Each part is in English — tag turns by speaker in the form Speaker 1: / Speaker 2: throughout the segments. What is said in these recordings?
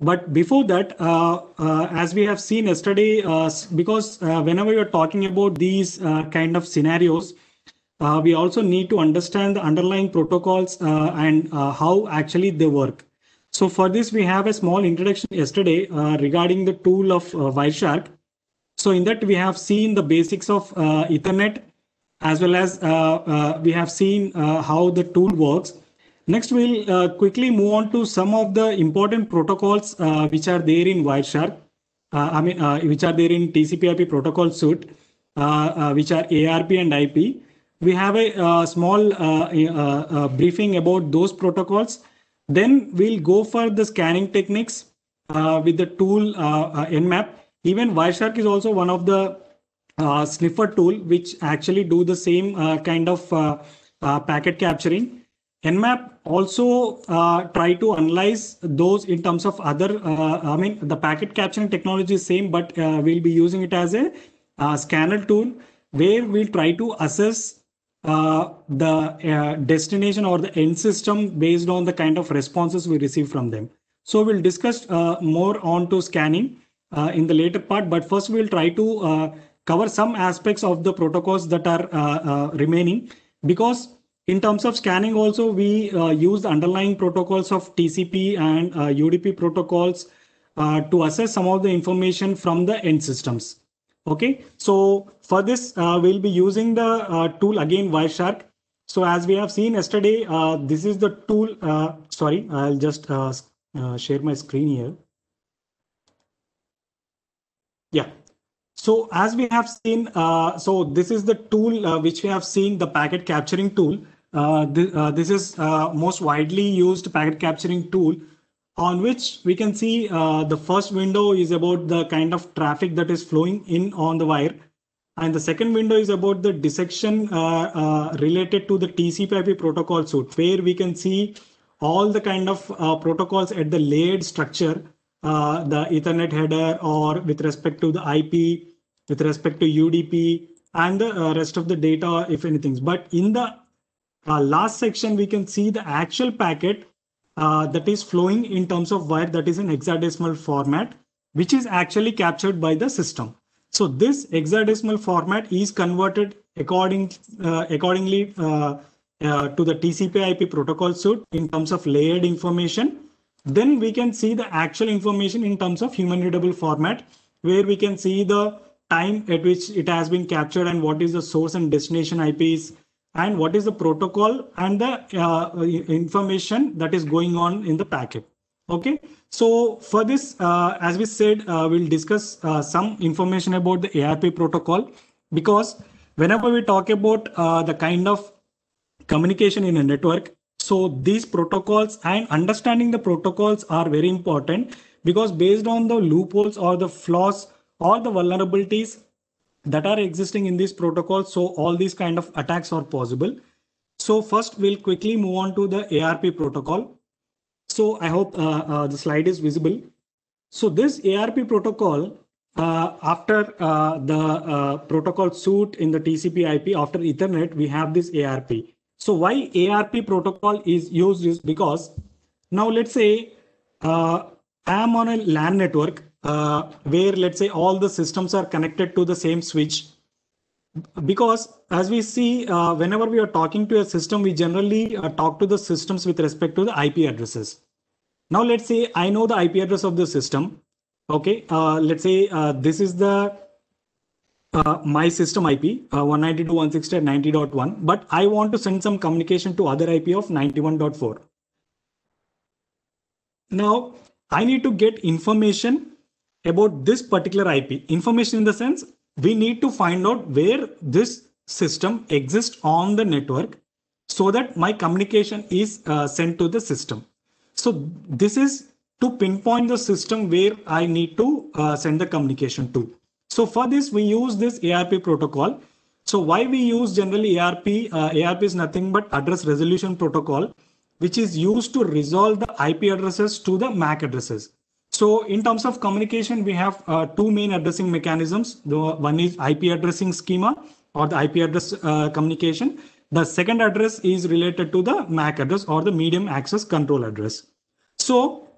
Speaker 1: But before that, uh, uh, as we have seen yesterday, uh, because uh, whenever you're talking about these uh, kind of scenarios, uh, we also need to understand the underlying protocols and how actually they work. So for this, we have a small introduction yesterday regarding the tool of Wireshark. So in that, we have seen the basics of Ethernet, as well as we have seen how the tool works Next, we'll uh, quickly move on to some of the important protocols uh, which are there in Wireshark. Uh, I mean, uh, which are there in TCP/IP protocol suite, uh, uh, which are ARP and IP. We have a, small briefing about those protocols. Then we'll go for the scanning techniques with the tool Nmap. Even Wireshark is also one of the sniffer tool which actually do the same kind of packet capturing Nmap also uh, try to analyze those in terms of other, uh, I mean, the packet capturing technology is same, but uh, we'll be using it as a uh, scanner tool where we'll try to assess uh, the uh, destination or the end system based on the kind of responses we receive from them. So we'll discuss more on to scanning in the later part, but first we'll try to cover some aspects of the protocols that are remaining because in terms of scanning also, we uh, use underlying protocols of TCP and uh, UDP protocols uh, to assess some of the information from the end systems. Okay, so for this, uh, we'll be using the uh, tool again, Wireshark. So as we have seen yesterday, uh, this is the tool. sorry, I'll just share my screen here. Yeah, so as we have seen, uh, so this is the tool uh, which we have seen, the packet capturing tool. Uh, th uh, this is uh, most widely used packet capturing tool on which we can see uh, the first window is about the kind of traffic that is flowing in on the wire. And the second window is about the dissection uh, uh, related to the TCP IP protocol suite, where we can see all the kind of protocols at the layered structure, the Ethernet header or with respect to the IP, with respect to UDP and the rest of the data, if anything. But in the uh, last section, we can see the actual packet uh, that is flowing in terms of wire that is in hexadecimal format, which is actually captured by the system. So this hexadecimal format is converted according uh, accordingly uh, uh, to the TCP/IP protocol suite in terms of layered information. Then we can see the actual information in terms of human readable format, where we can see the time at which it has been captured and what is the source and destination IPs and what is the protocol and the uh, information that is going on in the packet. Okay, so for this, uh, as we said, uh, we'll discuss uh, some information about the ARP protocol because whenever we talk about uh, the kind of communication in a network, so these protocols and understanding the protocols are very important because based on the loopholes or the flaws or the vulnerabilities that are existing in these protocols. So all these kind of attacks are possible. So first we'll quickly move on to the ARP protocol. So I hope uh, uh, the slide is visible. So this ARP protocol, uh, after uh, the uh, protocol suite in the TCP IP, after Ethernet, we have this ARP. So why ARP protocol is used is because now let's say uh, I am on a LAN network uh, where let's say all the systems are connected to the same switch because as we see uh, whenever we are talking to a system we generally uh, talk to the systems with respect to the ip addresses now let's say i know the ip address of the system okay uh, let's say uh, this is the uh, my system ip uh, 192.168.90.1 but i want to send some communication to other ip of 91.4 now i need to get information about this particular IP. Information in the sense we need to find out where this system exists on the network so that my communication is uh, sent to the system. So this is to pinpoint the system where I need to uh, send the communication to. So for this, we use this ARP protocol. So why we use generally ARP? Uh, ARP is nothing but address resolution protocol, which is used to resolve the IP addresses to the MAC addresses. So in terms of communication, we have uh, two main addressing mechanisms. The one is IP addressing schema or the IP address uh, communication. The second address is related to the MAC address or the medium access control address. So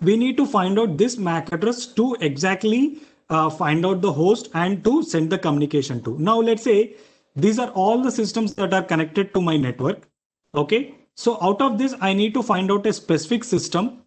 Speaker 1: we need to find out this MAC address to exactly uh, find out the host and to send the communication to. Now let's say these are all the systems that are connected to my network. Okay. So out of this, I need to find out a specific system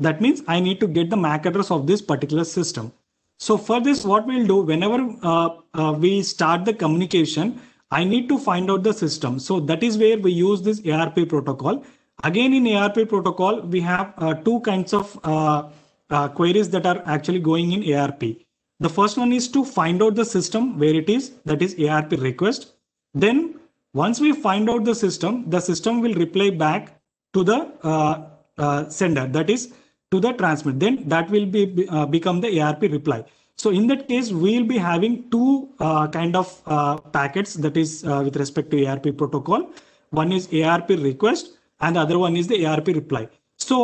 Speaker 1: that means I need to get the MAC address of this particular system. So for this, what we'll do whenever uh, uh, we start the communication, I need to find out the system. So that is where we use this ARP protocol. Again, in ARP protocol, we have uh, two kinds of uh, uh, queries that are actually going in ARP. The first one is to find out the system where it is, that is ARP request. Then once we find out the system, the system will reply back to the uh, sender. That is to the transmit then that will be uh, become the arp reply so in that case we will be having two uh, kind of uh, packets that is uh, with respect to arp protocol one is arp request and the other one is the arp reply so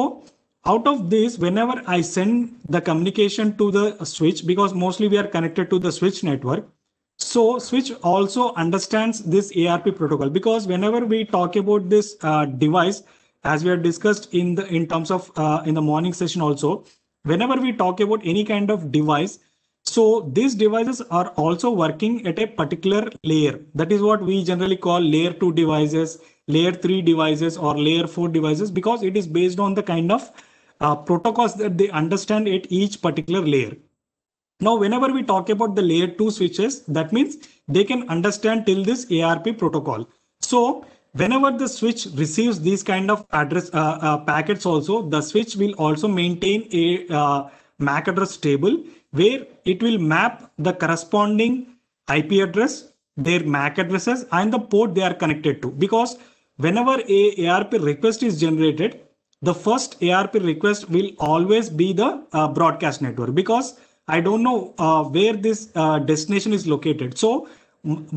Speaker 1: out of this whenever i send the communication to the switch because mostly we are connected to the switch network so switch also understands this arp protocol because whenever we talk about this uh, device as we have discussed in the in terms of uh, in the morning session also whenever we talk about any kind of device so these devices are also working at a particular layer that is what we generally call layer 2 devices layer 3 devices or layer 4 devices because it is based on the kind of uh, protocols that they understand at each particular layer now whenever we talk about the layer 2 switches that means they can understand till this arp protocol so whenever the switch receives these kind of address uh, uh, packets also the switch will also maintain a uh, mac address table where it will map the corresponding ip address their mac addresses and the port they are connected to because whenever a arp request is generated the first arp request will always be the uh, broadcast network because i don't know uh, where this uh, destination is located so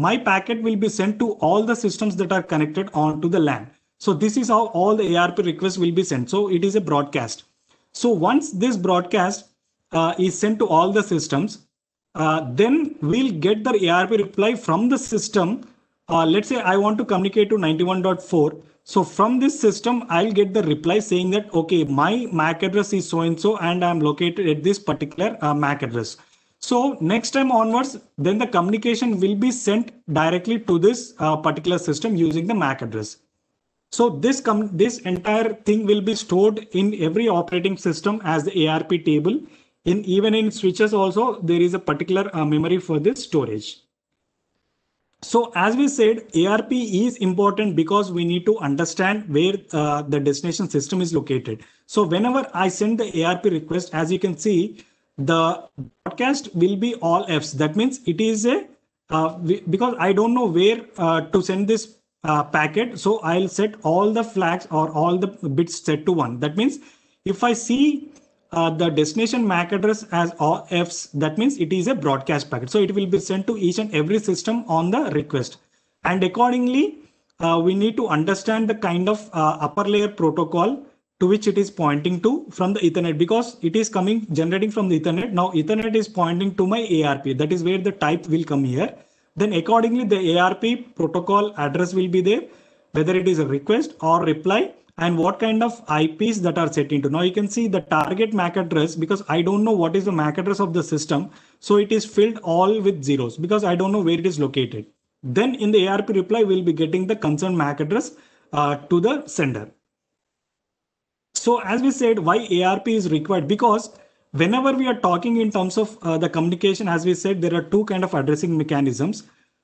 Speaker 1: my packet will be sent to all the systems that are connected onto the LAN. So this is how all the ARP requests will be sent. So it is a broadcast. So once this broadcast uh, is sent to all the systems, uh, then we'll get the ARP reply from the system. Uh, let's say I want to communicate to 91.4. So from this system, I'll get the reply saying that, okay, my MAC address is so-and-so and I'm located at this particular uh, MAC address. So next time onwards, then the communication will be sent directly to this uh, particular system using the MAC address. So this com this entire thing will be stored in every operating system as the ARP table. In even in switches also, there is a particular uh, memory for this storage. So as we said, ARP is important because we need to understand where uh, the destination system is located. So whenever I send the ARP request, as you can see, the broadcast will be all f's that means it is a uh, we, because i don't know where uh, to send this uh, packet so i'll set all the flags or all the bits set to one that means if i see uh, the destination mac address as all f's that means it is a broadcast packet so it will be sent to each and every system on the request and accordingly uh, we need to understand the kind of uh, upper layer protocol to which it is pointing to from the ethernet because it is coming generating from the ethernet now ethernet is pointing to my arp that is where the type will come here then accordingly the arp protocol address will be there whether it is a request or reply and what kind of IPs that are set into. Now you can see the target MAC address because I don't know what is the MAC address of the system. So it is filled all with zeros because I don't know where it is located. Then in the ARP reply, we'll be getting the concerned MAC address uh, to the sender. So as we said, why ARP is required? Because whenever we are talking in terms of uh, the communication, as we said, there are two kind of addressing mechanisms.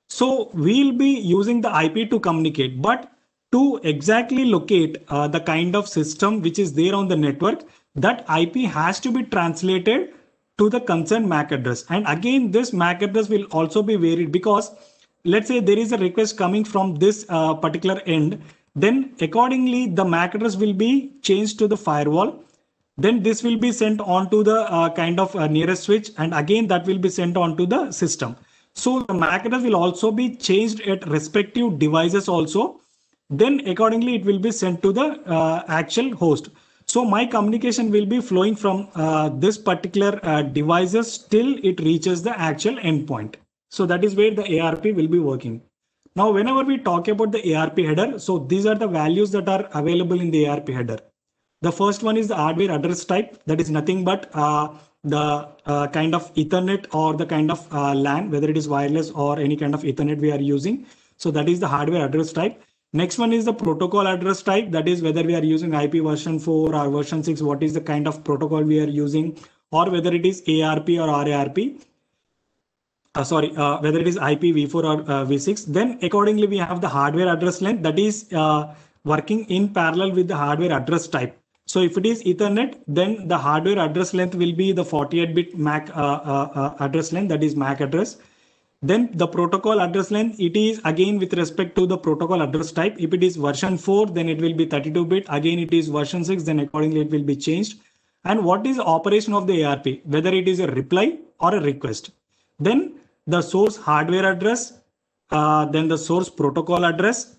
Speaker 1: So we'll be using the IP to communicate, but to exactly locate uh, the kind of system which is there on the network, that IP has to be translated to the concerned MAC address. And again, this MAC address will also be varied because let's say there is a request coming from this uh, particular end then accordingly, the MAC address will be changed to the firewall. Then this will be sent on to the uh, kind of uh, nearest switch. And again, that will be sent on to the system. So the MAC address will also be changed at respective devices also. Then accordingly, it will be sent to the uh, actual host. So my communication will be flowing from uh, this particular uh, devices till it reaches the actual endpoint. So that is where the ARP will be working. Now, whenever we talk about the ARP header, so these are the values that are available in the ARP header. The first one is the hardware address type. That is nothing but uh, the uh, kind of Ethernet or the kind of uh, LAN, whether it is wireless or any kind of Ethernet we are using. So that is the hardware address type. Next one is the protocol address type. That is whether we are using IP version 4 or version 6, what is the kind of protocol we are using, or whether it is ARP or RARP uh, sorry, uh, whether it is IPv4 or uh, v6, then accordingly we have the hardware address length that is uh, working in parallel with the hardware address type. So if it is Ethernet, then the hardware address length will be the 48-bit MAC uh, uh, address length, that is MAC address. Then the protocol address length, it is again with respect to the protocol address type. If it is version 4, then it will be 32-bit. Again, it is version 6, then accordingly it will be changed. And what is operation of the ARP, whether it is a reply or a request. Then the source hardware address, uh, then the source protocol address,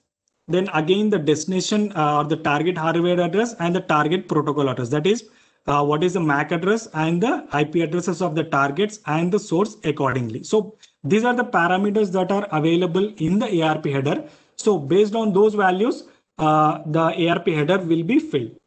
Speaker 1: then again the destination uh, or the target hardware address and the target protocol address. That is, uh, what is the MAC address and the IP addresses of the targets and the source accordingly. So these are the parameters that are available in the ARP header. So based on those values, uh, the ARP header will be filled.